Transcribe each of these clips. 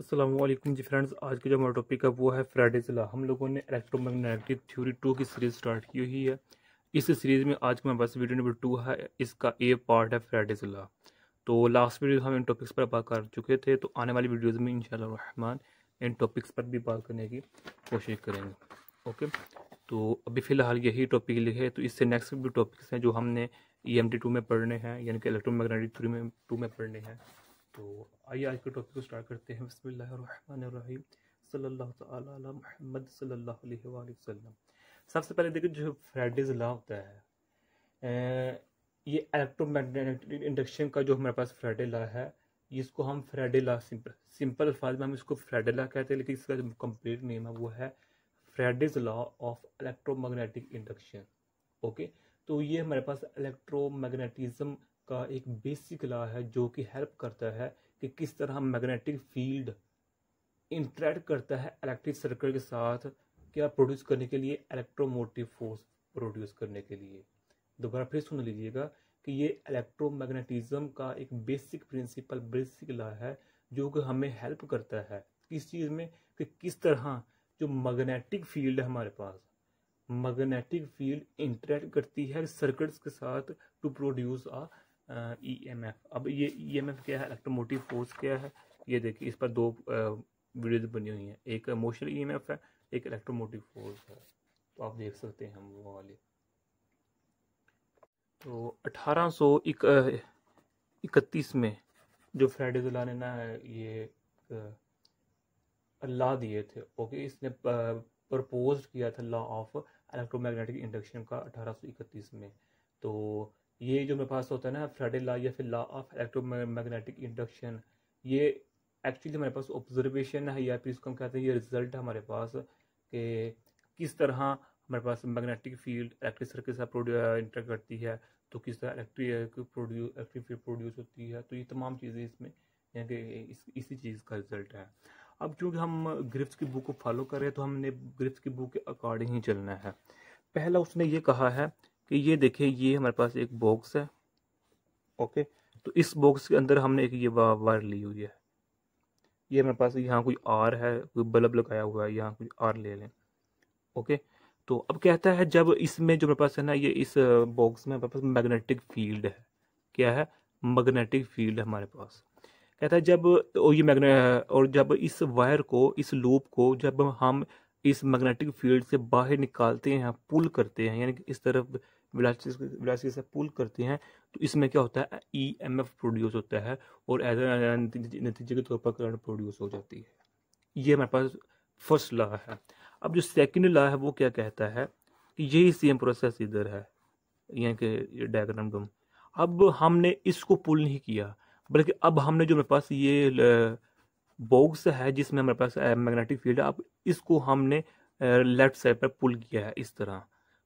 असलम जी friends आज का जो हमारा टॉपिक है वो है फ्राइडे ज़िला हम लोगों ने इलेक्ट्रोमैग्नेटिक थ्योरी टू की सीरीज़ स्टार्ट की हुई है इस सीरीज़ में आज का हमारे पास वीडियो नंबर टू है इसका ए पार्ट है फ्राइडे जिला तो लास्ट वीडियो हम इन टॉपिक्स पर बात कर चुके थे तो आने वाली वीडियोज़ में रहमान इन टॉपिक्स पर भी बात करने की कोशिश करेंगे ओके तो अभी फ़िलहाल यही टॉपिक लिखे तो इससे नेक्स्ट भी टॉपिक्स हैं जो हमने ई एम टी टू में पढ़ने हैं यानी कि इलेक्ट्रोमैग्नेटिक थ्री में टू में पढ़ने हैं तो आइए आज के टॉपिक को स्टार्ट करते हैं बसमीम सल्ला महमद सल्ला वसम सबसे पहले देखिए जो फ्राइडेज ला होता है ये इलेक्ट्रोमैग्नेटिक इंडक्शन का जो हमारे पास फ्राइडे ला है इसको हम फ्राइडे ला सिंपल सिंपल अल्फाज में हम इसको फ्राइडे ला कहते हैं लेकिन इसका जो कम्प्लीट नेम है वो है Faraday's law of electromagnetic induction okay तो ये हमारे पास इलेक्ट्रोमैग्नेटिज्म का एक बेसिक लॉ है जो कि हेल्प करता है कि किस तरह मैग्नेटिक फील्ड इंटरेक्ट करता है इलेक्ट्रिक सर्कल के साथ क्या प्रोड्यूस करने के लिए इलेक्ट्रोमोटिव फोर्स प्रोड्यूस करने के लिए दोबारा फिर सुन लीजिएगा कि ये इलेक्ट्रोमैग्नेटिज्म का एक बेसिक प्रिंसिपल बेसिक लॉ है जो कि हमें हेल्प करता है किस चीज़ में कि किस तरह जो मैग्नेटिक फील्ड है हमारे पास मैग्नेटिक फील्ड इंटरेक्ट करती है सर्किट्स के साथ to produce a E M F अब ये ई एम एफ क्या है इलेक्ट्रोमोटिव फोर्स क्या है ये देखिए इस पर दो वीडियोज बनी हुई हैं एक मोशन ई एम एफ है एक इलेक्ट्रोमोटिव फोर्स है तो आप देख सकते हैं हम वो वाले तो अठारह सौ इकतीस में जो फ्राइडेजुल्ला ने ना ये अल्लाह दिए थे ओके इसने प्रपोज किया था लॉ ऑफ इलेक्ट्रोमैग्नेटिक इंडक्शन का अठारह सौ इकतीस में तो ये जो मेरे पास होता है ना फ्रेडे लॉ या फिर law of electromagnetic induction ये एक्चुअली हमारे पास ऑब्जर्वेशन है या फिर इसको हम कहते हैं ये रिजल्ट है हमारे पास कि किस तरह हमारे पास मैग्नेटिक फील्ड इलेक्ट्रिक सर्किट से इंटर uh, करती है तो किस तरह electric produce electric field produce होती है तो ये तमाम चीज़ें इसमें यानी कि इस, इसी चीज़ का रिजल्ट है अब चूँकि हम ग्रिफ्स की बुक को फॉलो करें तो हमने ग्रिफ्स की बुक के अकॉर्डिंग ही चलना है पहला उसने ये कहा है कि ये देखिए ये हमारे पास एक बॉक्स है ओके तो इस बॉक्स के अंदर हमने एक ये वायर ली हुई है ये हमारे पास यहाँ कोई आर है कोई बल्ब लगाया हुआ है यहाँ कोई आर ले लें ओके तो अब कहता है जब इसमें जो मेरे पास है ना ये इस बॉक्स में हमारे पास मैग्नेटिक फील्ड है क्या है मैग्नेटिक फील्ड हमारे पास कहता है जब और तो ये मैग्ने और जब इस वायर को इस लूप को जब हम इस मैग्नेटिक फील्ड से बाहर निकालते हैं पुल करते हैं यानी कि इस तरफ वेलासिटी से पुल करते हैं तो इसमें क्या होता है ई एम एफ प्रोड्यूस होता है और एज नतीजे के तौर पर करंट प्रोड्यूस हो जाती है ये हमारे पास फर्स्ट लॉ है अब जो सेकंड लॉ है वो क्या कहता है कि यही सेम प्रोसेस इधर है यहाँ के डायग्राम डोम अब हमने इसको पुल नहीं किया बल्कि अब हमने जो मेरे पास ये बॉक्स है जिसमें हमारे पास मैग्नेटिक फील्ड है अब इसको हमने लेफ्ट साइड पर पुल किया है इस तरह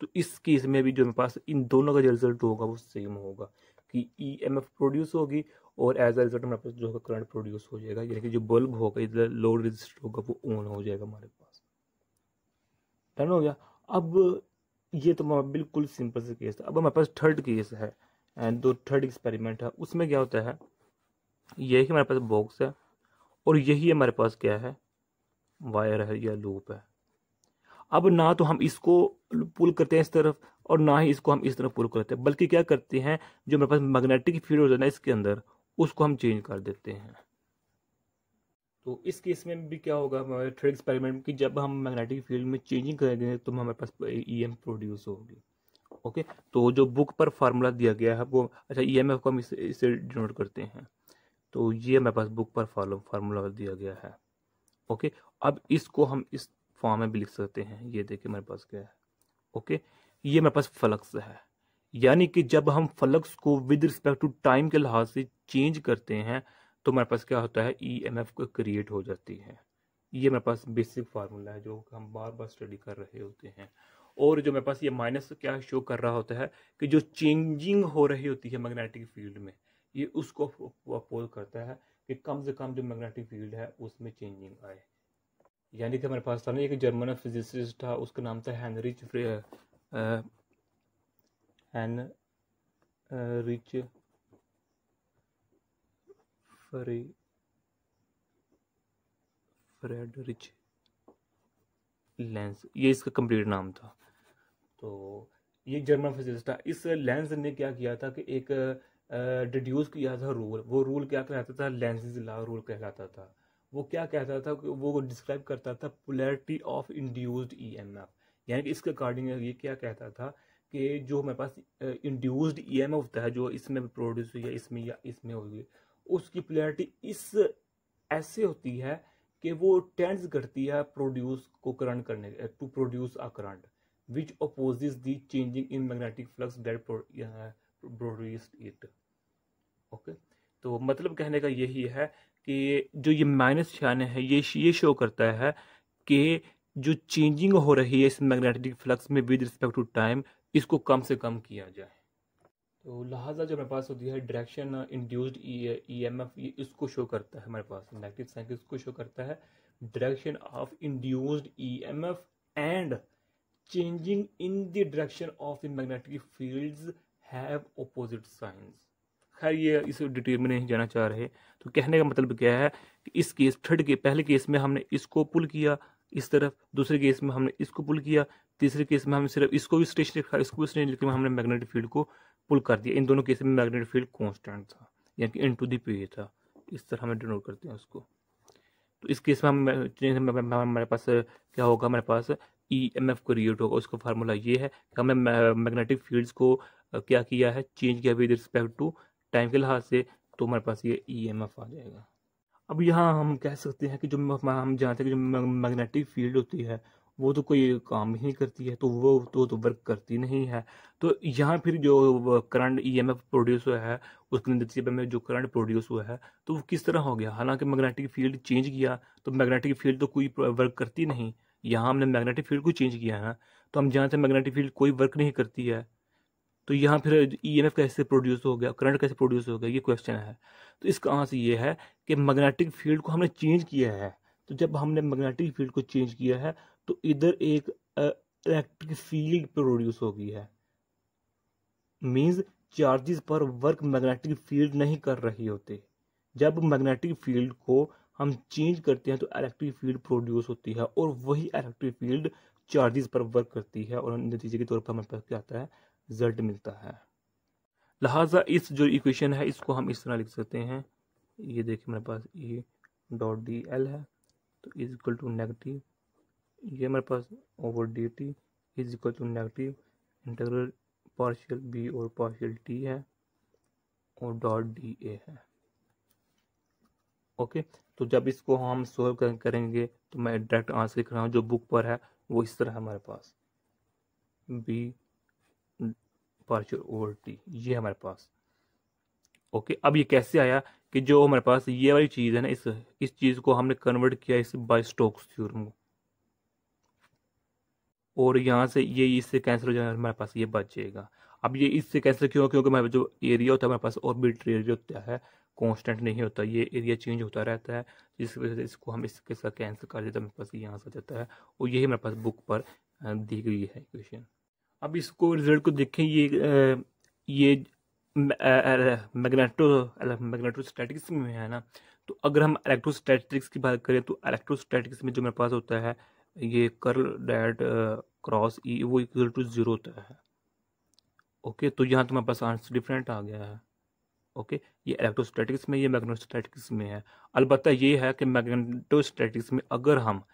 तो इस केस में भी जो मेरे पास इन दोनों का जो रिजल्ट होगा वो सेम होगा कि ई एम एफ प्रोड्यूस होगी और एज अ रिजल्ट हमारे पास जो होगा करंट प्रोड्यूस हो जाएगा यानी कि जो बल्ब होगा इधर लोड रजिस्टर होगा वो ऑन हो जाएगा हमारे पास डन हो गया अब ये तो हमारा बिल्कुल सिंपल से केस था अब हमारे पास थर्ड केस है एंड दो थर्ड एक्सपेरिमेंट है उसमें क्या होता है यही हमारे पास बॉक्स है और यही हमारे पास क्या है वायर है या लूप है अब ना तो हम इसको पुल करते हैं इस तरफ और ना ही इसको हम इस तरफ पुल करते हैं बल्कि क्या करते हैं जो हमारे पास मैग्नेटिक फील्ड होता है ना इसके अंदर उसको हम चेंज कर देते हैं तो इस केस में भी क्या होगा हमारे थ्रेड एक्सपेरिमेंट की जब हम मैग्नेटिक फील्ड में चेंजिंग करेंगे तो हमारे पास ई एम प्रोड्यूस होगी ओके तो जो बुक पर फार्मूला दिया गया है वो अच्छा ई एम एफ को हम इसे इसे डिनोट करते हैं तो ये हमारे पास बुक पर फार्मूला दिया गया है ओके अब इसको हम इस फॉर्म में भी लिख सकते हैं ये देखिए मेरे पास क्या है ओके ये मेरे पास फ्लक्स है यानी कि जब हम फ्लक्स को विद रिस्पेक्ट टू टाइम के लिहाज से चेंज करते हैं तो मेरे पास क्या होता है ई एम एफ क्रिएट हो जाती है ये मेरे पास बेसिक फार्मूला है जो हम बार बार स्टडी कर रहे होते हैं और जो मेरे पास ये माइनस क्या शो कर रहा होता है कि जो चेंजिंग हो रही होती है मैग्नेटिक फील्ड में ये उसको अपोज करता है कि कम से कम जो मैग्नेटिक फील्ड है उसमें चेंजिंग आए यानी कि हमारे पास था ना एक जर्मन फिजिसिस्ट था उसका नाम था Heinrich Heinrich Friedrich Lenz ये इसका कंप्लीट नाम था तो ये जर्मन फिजिसिस्ट था इस लेंस ने क्या किया था कि एक डिड्यूस किया था रूल वो रूल क्या कहलाता था लेंस ला रूल कहलाता था वो क्या कहता था वो डिस्क्राइब करता था पोलैरिटी ऑफ इंड्यूस्ड एफ यानी कि इसके अकॉर्डिंग ये क्या कहता था कि जो हमारे पास इंड्यूस्ड ई एम होता है जो इसमें प्रोड्यूस हुई है इसमें या इसमें हुई उसकी पोलैरिटी इस ऐसे होती है कि वो टेंड्स करती है प्रोड्यूस को करंट करने to produce a current which opposes the changing in magnetic flux that produce it okay तो मतलब कहने का यही है कि जो ये माइनस छियानवे है ये ये शो करता है कि जो चेंजिंग हो रही है इस मैग्नेटिक फ्लक्स में विद रिस्पेक्ट टू टाइम इसको कम से कम किया जाए तो लिहाजा जो हमारे पास होती है direction induced E M F इसको शो करता है हमारे पास मैग्नेटिक साइंस इसको शो करता है direction of induced E M F and changing in the direction of the magnetic fields have opposite signs खैर ये इस डिटेल में नहीं जाना चाह रहे तो कहने का मतलब क्या है कि इस केस थर्ड के पहले केस में हमने इसको पुल किया इस तरफ दूसरे केस में हमने इसको पुल किया तीसरे केस में हमने सिर्फ इसको भी स्टेशन रखा इसको भी स्टेशन लेकिन हमने मैग्नेटिक फील्ड को पुल कर दिया इन दोनों केस में मैग्नेटिक फील्ड कॉन्स्टेंट था यानी कि इन टू दी पे था इस तरह हमें डिनोट करते हैं उसको तो इस केस में हम हमारे पास क्या होगा हमारे पास ई एम एफ क्रिएट होगा उसका फार्मूला ये है कि हमने मैग्नेटिक फील्ड्स को क्या किया है चेंज किया विद रिस्पेक्ट टू टाइम के लिहाज से तो हमारे पास ये ई एम एफ आ जाएगा अब यहाँ हम कह सकते हैं कि जो हम जानते हैं कि जो मैग्नेटिक फील्ड होती है वो तो कोई काम ही नहीं करती है तो वो तो, तो वर्क करती नहीं है तो यहाँ फिर जो करंट ईएमएफ प्रोड्यूस हुआ है उसके नतीजे में जो करंट प्रोड्यूस हुआ है तो वो किस तरह हो गया हालांकि मैग्नेटिक फील्ड चेंज किया तो मैग्नेटिक फील्ड तो कोई वर्क करती नहीं यहाँ हमने मैग्नेटिक फील्ड को चेंज किया है तो हम जानते हैं मैग्नेटिक फील्ड कोई वर्क नहीं करती है तो यहाँ फिर ई एन एफ कैसे प्रोड्यूस हो गया करंट कैसे प्रोड्यूस हो गया ये क्वेश्चन है तो इसका आंसर ये है कि मैग्नेटिक फील्ड को हमने चेंज किया है तो जब हमने मैग्नेटिक फील्ड को चेंज किया है तो इधर एक इलेक्ट्रिक फील्ड प्रोड्यूस हो गई है मीन्स चार्जेस पर वर्क मैग्नेटिक फील्ड नहीं कर रही होते जब मैग्नेटिक फील्ड को हम चेंज करते हैं तो इलेक्ट्रिक फील्ड प्रोड्यूस होती है और वही इलेक्ट्रिक फील्ड चार्जेस पर वर्क करती है और नतीजे के तौर पर हमारे पास क्या आता है रिज़ल्ट मिलता है लिहाजा इस जो इक्वेशन है इसको हम इस तरह लिख सकते हैं ये देखिए मेरे पास ये डॉट डी एल है तो इज इक्वल टू नेगेटिव ये मेरे पास over D T is equal to negative integral partial B और पार्शियल टी है और डॉट डी ए है ओके तो जब इसको हम सोल्व करेंगे तो मैं डायरेक्ट आंसर लिख रहा हूँ जो बुक पर है वो इस तरह है हमारे पास बी पार्चर ओवर टी ये हमारे पास ओके अब ये कैसे आया कि जो हमारे पास ये वाली चीज़ है ना इस इस चीज़ को हमने कन्वर्ट किया इस बाय स्टोक्स थ्योरम को और यहाँ से ये इससे कैंसिल हो जाएगा हमारे पास ये बच जाएगा अब ये इससे कैंसिल क्यों क्योंकि हमारे जो एरिया होता है हमारे पास ऑर्बिट एरिया होता है कॉन्स्टेंट नहीं होता ये एरिया चेंज होता रहता है जिस वजह से इसको हम इसके साथ कैंसिल कर देते हैं हमारे पास यहाँ से जाता है और यही हमारे पास बुक पर दी गई है क्वेश्चन अब इसको रिजल्ट को देखें ये ये मैग्नेटो मैग्नेटोस्टैटिक्स में है ना तो अगर हम इलेक्ट्रोस्टैटिक्स की बात करें तो इलेक्ट्रोस्टैटिक्स में जो मेरे पास होता है ये कर्ल डैट क्रॉस ई वो इक्वल टू ज़ीरो होता है ओके तो यहाँ तुम्हारे पास आंसर डिफरेंट आ गया है ओके ये इलेक्ट्रोस्टैटिक्स में ये मैग्नेटोस्टैटिक्स में है अलबत्त ये है कि मैग्नेटोस्टैटिक्स में अगर हम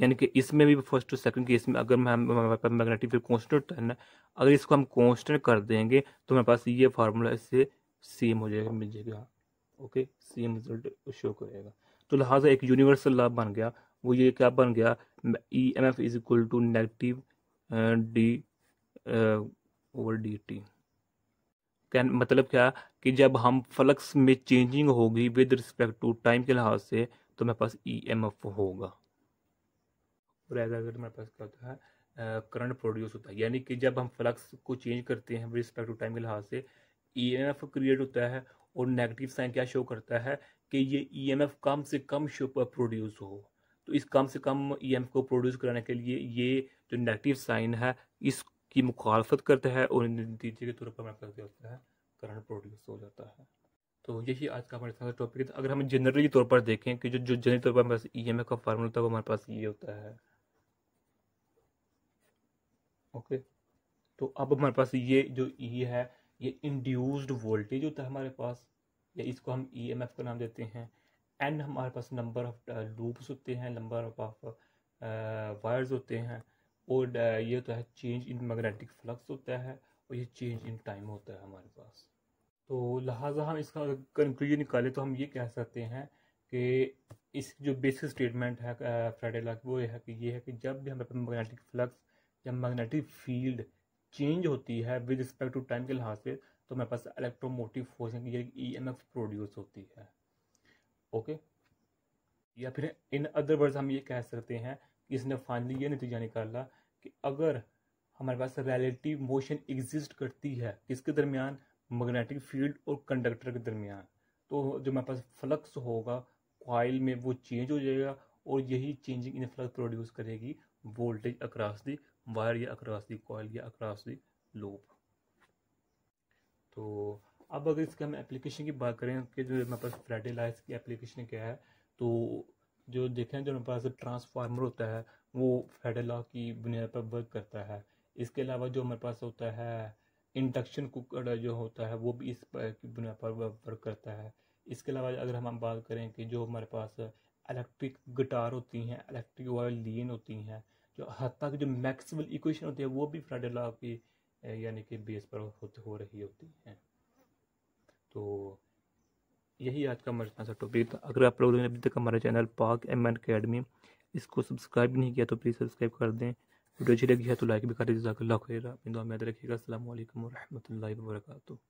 यानी कि इसमें भी फर्स्ट टू सेकंड केस में अगर मैं हमारे पास मैग्नेटिक फील्ड कॉन्स्टेंट ना अगर इसको हम कॉन्स्टेंट कर देंगे तो हमारे पास ये फार्मूला इससे सेम हो जाएगा मिल जाएगा ओके सेम रिजल्ट शो करेगा तो लिहाजा एक यूनिवर्सल लॉ बन गया वो ये क्या बन गया E M F is equal to negative D over D T can मतलब क्या कि जब हम फ्लक्स में चेंजिंग होगी विद रिस्पेक्ट टू टाइम के लिहाज से तो मेरे पास ई एम एफ होगा और एज रिजल्ट हमारे पास क्या होता है करंट प्रोड्यूस होता है यानी कि जब हम फ्लक्स को चेंज करते हैं रिस्पेक्ट टू टाइम के लिहाज से ई एम एफ क्रिएट होता है और नेगेटिव साइन क्या शो करता है कि ये ई एम एफ कम से कम शो प्रोड्यूस हो तो इस कम से कम ई e एम को प्रोड्यूस कराने के लिए ये जो नेगेटिव साइन है इसकी मुखालफत करता है और नतीजे के तौर पर हमारे पास क्या होता है करंट प्रोड्यूस हो जाता है तो यही आज का हमारे साथ टॉपिक है अगर हम जनरली तौर पर देखें कि जो जो जनरली तौर पर हमारे पास ई एम एफ का फार्मूला होता है वो हमारे पास ये होता है ओके तो अब हमारे पास ये जो ई e है ये इंड्यूस्ड वोल्टेज होता है हमारे पास या इसको हम ई एम एफ का नाम देते हैं एन हमारे पास नंबर ऑफ लूप्स होते हैं नंबर ऑफ वायर्स होते हैं और uh, ये होता है चेंज इन मैग्नेटिक फ्लक्स होता है और ये चेंज इन टाइम होता है हमारे पास तो लिहाजा हम इसका कंक्लूजन निकाले तो हम ये कह सकते हैं कि इस जो बेसिक स्टेटमेंट है फ्राइडेला uh, की वो ये है कि ये है कि जब भी हमारे पास मैग्नेटिक फ्लक्स जब मैग्नेटिक फील्ड चेंज होती है विद रिस्पेक्ट टू टाइम के लिहाज से तो हमारे पास electromotive force E M F produce होती है ओके या फिर इन अदर वर्ड्स हम ये कह सकते हैं कि इसने फाइनली ये नतीजा निकाला कि अगर हमारे पास रिलेटिव मोशन एग्जिस्ट करती है किसके दरमियान मैग्नेटिक फील्ड और कंडक्टर के दरमियान तो जो हमारे पास फ्लक्स होगा कॉइल में वो चेंज हो जाएगा और यही चेंजिंग इन फ्लक्स प्रोड्यूस करेगी वोल्टेज अक्रॉस दी वायर या अक्रॉस दी कॉयल या अक्रॉस दी लूप तो अब अगर इसके हम एप्लीकेशन की बात करें कि जो हमारे पास फ्रेटिलाइज की एप्लीकेशन क्या है तो जो देखें जो हमारे पास ट्रांसफार्मर होता है वो फेडेला की बुनियाद पर वर्क करता है इसके अलावा जो हमारे पास होता है इंडक्शन कुकर जो होता है वो भी इस की बुनियाद पर वर्क करता है इसके अलावा अगर हम बात करें कि जो हमारे पास इलेक्ट्रिक गिटार होती हैं इलेक्ट्रिक वायर लीन होती हैं जो हद तक जो मैक्सिमल इक्वेशन होती है वो भी फ्रेंडल लॉ की यानी कि बेस पर होते हो रही होती है तो यही आज का हमारे सा टॉपिक था अगर आप लोगों ने अभी तक हमारे channel Pak M N academy इसको सब्सक्राइब नहीं किया तो प्लीज़ सब्सक्राइब कर दें वीडियो अच्छी लगी है तो लाइक भी कर दीजिए जजाकल्ला खैर अपनी दुआ में याद रखिएगा असल वरहमल वर्का